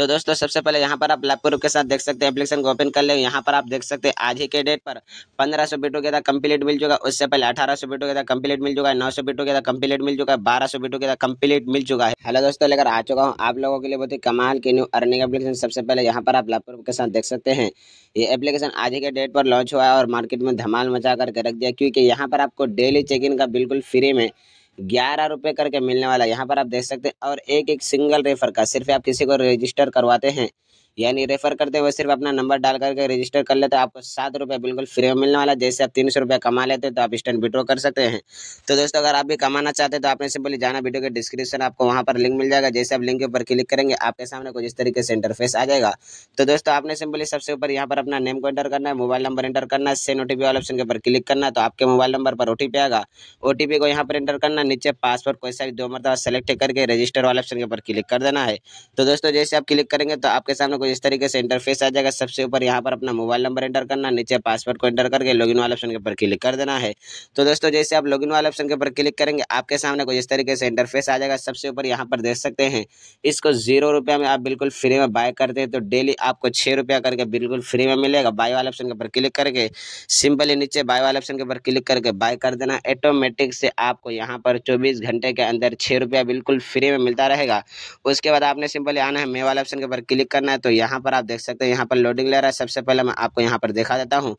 तो दोस्तों सबसे पहले यहाँ पर आप लाभप्रूफ के साथ देख सकते हैं एप्लीकेशन को ओपन कर ले यहाँ पर आप देख सकते हैं आज ही के डेट पर पंद्रह सौ बीटो के कम्प्लीट मिल चुका उससे पहले अठारह सौ बीटो के कम्प्लीट कंप्लीट मिल चुका है नौ सौ बीटो के कम्प्लीट मिल चुका है बारह सौ बीटो के कम्प्लीट मिल चुका है हेलो दोस्तों लेकर आ चुका हूँ आप लोगों के लिए बहुत ही कमाल की न्यू अर्निंग एप्लीकेशन सबसे पहले यहाँ पर आप लाभप्रूफ के साथ देख सकते हैं ये एप्लीकेशन आज ही के डेट पर लॉन्च हुआ है और मार्केट में धमाल मचा करके रख दिया क्योंकि यहाँ पर आपको डेली चेक इन का बिल्कुल फ्री में ग्यारह रुपये करके मिलने वाला है यहाँ पर आप देख सकते हैं और एक एक सिंगल रेफर का सिर्फ आप किसी को रजिस्टर करवाते हैं यानी रेफर करते हुए सिर्फ अपना नंबर डाल करके रजिस्टर कर लेते हैं आपको सात रुपये बिल्कुल फ्री में मिलने वाला जैसे आप तीन सौ रुपये कमा लेते हैं तो आप इंस्टेंट विड्रॉ कर सकते हैं तो दोस्तों अगर आप भी कमाना चाहते हैं तो आपने सिंपली जाना वीडियो के डिस्क्रिप्शन आपको वहाँ पर लिंक मिल जाएगा जैसे आप लिंक के ऊपर क्लिक करेंगे आपके सामने कुछ इस तरीके से इंटरफेस आ जाएगा तो दोस्तों आपने सिंपली सबसे ऊपर यहाँ पर अपना नेम को एंटर करना है मोबाइल नंबर एंटर करना है सेन ओ वाले ऑप्शन के ऊपर क्लिक करना है तो आपके मोबाइल नंबर पर ओ आएगा ओ को यहाँ पर एंटर करना नीचे पासवर्ड कोई सा दो मरतबा सेलेक्ट करके रजिस्टर वाले ऑप्शन के ऊपर क्लिक कर देना है तो दोस्तों जैसे आप क्लिक करेंगे तो आपके सामने कुछ इस तरीके से इंटरफेस आ जाएगा सबसे ऊपर यहाँ पर अपना मोबाइल नंबर एंटर करना नीचे पासवर्ड को एंटर करके लॉग वाले ऑप्शन के ऊपर क्लिक कर देना है तो दोस्तों जैसे आप लॉग वाले ऑप्शन के ऊपर क्लिक करेंगे आपके सामने कुछ इस तरीके से इंटरफेस आ जाएगा सबसे ऊपर यहाँ पर देख सकते हैं इसको जीरो में आप बिल्कुल फ्री में बाय करते हैं तो डेली आपको छः करके बिल्कुल फ्री में मिलेगा बाय वाले ऑप्शन के ऊपर क्लिक करके सिंपली नीचे बाय वाले ऑप्शन के ऊपर क्लिक करके बाय कर देना ऑटोमेटिक से आपको यहाँ पर चौबीस घंटे के अंदर छः रुपया बिल्कुल फ्री में मिलता रहेगा उसके बाद आपने सिंपली आना है मे वाले ऑप्शन के ऊपर क्लिक करना है तो तो यहाँ पर आप देख सकते हैं यहाँ पर लोडिंग ले रहा है सबसे पहले मैं आपको यहाँ पर दिखा देता हूँ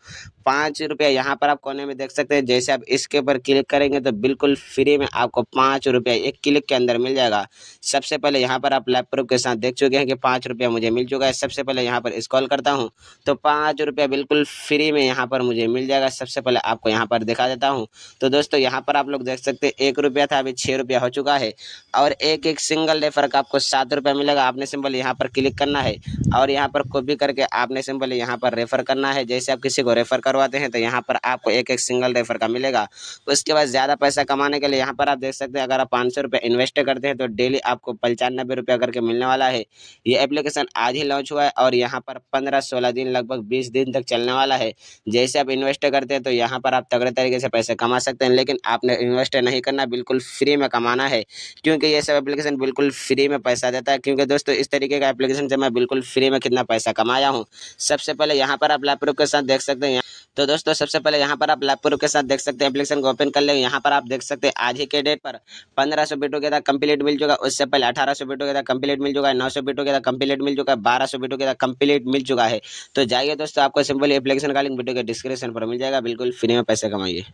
पाँच रुपया यहाँ पर आप कोने में देख सकते हैं जैसे आप इसके ऊपर क्लिक करेंगे तो बिल्कुल फ्री में आपको पाँच रुपया एक क्लिक के अंदर मिल जाएगा सबसे पहले यहाँ पर आप लैपटॉप के साथ देख चुके हैं कि पाँच रुपया मुझे मिल चुका है सबसे पहले यहाँ पर इसकॉल करता हूँ तो पाँच रुपया बिल्कुल फ्री में यहाँ पर मुझे मिल जाएगा सबसे पहले आपको यहाँ पर दिखा देता हूँ तो दोस्तों यहाँ पर आप लोग देख सकते हैं एक रुपया था अभी छः रुपया हो चुका है और एक एक सिंगल रेफर का आपको सात रुपया मिलेगा आपने सिंपल यहाँ पर क्लिक करना है और यहाँ पर कॉपी करके आपने सिंपली यहाँ पर रेफ़र करना है जैसे आप किसी को रेफ़र करवाते हैं तो यहाँ पर आपको एक एक सिंगल रेफ़र का मिलेगा उसके तो बाद ज़्यादा पैसा कमाने के लिए यहाँ पर आप देख सकते हैं अगर आप पाँच सौ इन्वेस्ट करते हैं तो डेली आपको पंचानबे रुपया करके मिलने वाला है ये एप्लीकेशन आज ही लॉन्च हुआ है और यहाँ पर पंद्रह सोलह दिन लगभग बीस दिन तक चलने वाला है जैसे आप इन्वेस्ट करते हैं तो यहाँ पर आप तगड़े तरीके से पैसे कमा सकते हैं लेकिन आपने इन्वेस्ट नहीं करना बिल्कुल फ्री में कमाना है क्योंकि ये सब एप्लीकेशन बिल्कुल फ्री में पैसा देता है क्योंकि दोस्तों इस तरीके का एप्लीकेशन से मैं बिल्कुल फ्री फ्री में कितना पैसा कमाया हूँ सबसे पहले यहाँ पर आप लैपटॉप के साथ देख सकते हैं तो दोस्तों सबसे पहले यहाँ पर आप लैपटॉप के साथ देख सकते हैं एप्लीकेशन को ओपन कर लेंगे यहाँ पर आप देख सकते हैं आज ही के डेट पर पंद्रह सौ बीटों के तक कंप्लीट मिल चुका उससे पहले अठारह सौ बीटों के तक कंप्लीट मिल चुका है नौ सौ बीटों के तक कंप्लीट मिल चुका है बारह सौ बीटों के तक कंप्लीट मिल चुका है तो जाइए दोस्तों आपको सिंपली एप्लीकेशन का लिंक वीडियो के डिस्क्रिप्शन पर मिल जाएगा बिल्कुल फ्री में पैसे कमाइए